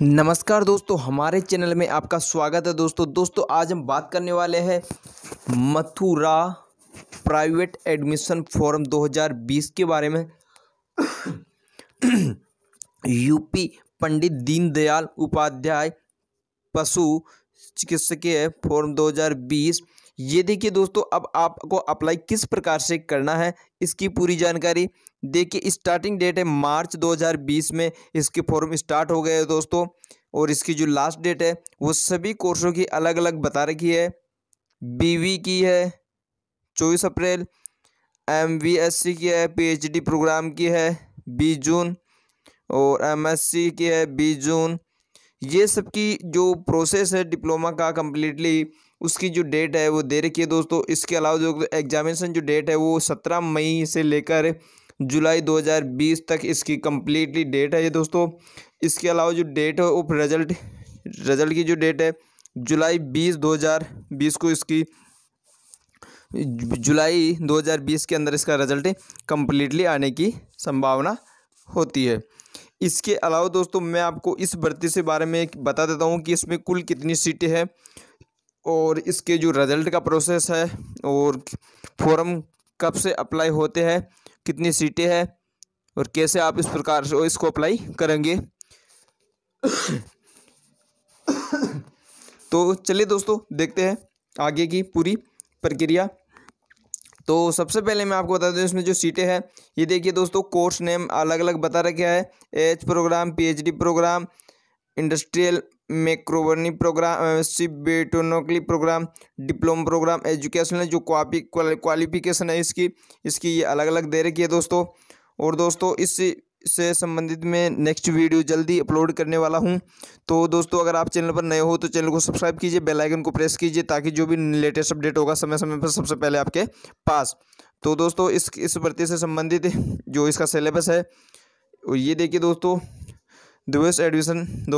नमस्कार दोस्तों हमारे चैनल में आपका स्वागत है दोस्तों दोस्तों आज हम बात करने वाले हैं मथुरा प्राइवेट एडमिशन फॉर्म 2020 के बारे में यूपी पंडित दीनदयाल उपाध्याय पशु चिकित्सकीय फॉर्म 2020 ये देखिए दोस्तों अब आपको अप्लाई किस प्रकार से करना है इसकी पूरी जानकारी देखिए स्टार्टिंग डेट है मार्च 2020 में इसके फॉर्म स्टार्ट हो गए दोस्तों और इसकी जो लास्ट डेट है वो सभी कोर्सों की अलग अलग बता रखी है बी की है चौबीस अप्रैल एम की है पी प्रोग्राम की है बीस जून और एम की है बीस जून ये सब की जो प्रोसेस है डिप्लोमा का कम्प्लीटली उसकी जो डेट है वो दे रखी है दोस्तों इसके अलावा जो एग्जामिनेशन जो डेट है वो सत्रह मई से लेकर जुलाई 2020 तक इसकी कम्प्लीटली डेट है ये दोस्तों इसके अलावा जो डेट है वो रिजल्ट रिजल्ट की जो डेट है जुलाई 20 2020 को इसकी जुलाई 2020 के अंदर इसका रिजल्ट कम्प्लीटली आने की संभावना होती है इसके अलावा दोस्तों मैं आपको इस भर्ती से बारे में बता देता हूँ कि इसमें कुल कितनी सीटें हैं और इसके जो रिज़ल्ट का प्रोसेस है और फॉर्म कब से अप्लाई होते हैं कितनी सीटें हैं और कैसे आप इस प्रकार से इसको अप्लाई करेंगे तो चलिए दोस्तों देखते हैं आगे की पूरी प्रक्रिया तो सबसे पहले मैं आपको बता दूँ इसमें जो सीटें हैं ये देखिए दोस्तों कोर्स नेम अलग अलग बता रखा है H program P program industrial मेक्रोवर्नी प्रोग्राम सी बेटोनोकली प्रोग्राम डिप्लोम प्रोग्राम एजुकेशनल जो क्वालिफिकेशन है इसकी इसकी ये अलग अलग दे रखी है दोस्तों और दोस्तों इस से संबंधित में नेक्स्ट वीडियो जल्दी अपलोड करने वाला हूं तो दोस्तों अगर आप चैनल पर नए हो तो चैनल को सब्सक्राइब कीजिए बेल आइकन को प्रेस कीजिए ताकि जो भी लेटेस्ट अपडेट होगा समय समय पर सबसे पहले आपके पास तो दोस्तों इस इस भर्ती से संबंधित जो इसका सिलेबस है ये देखिए दोस्तों दिवस एडमिशन दो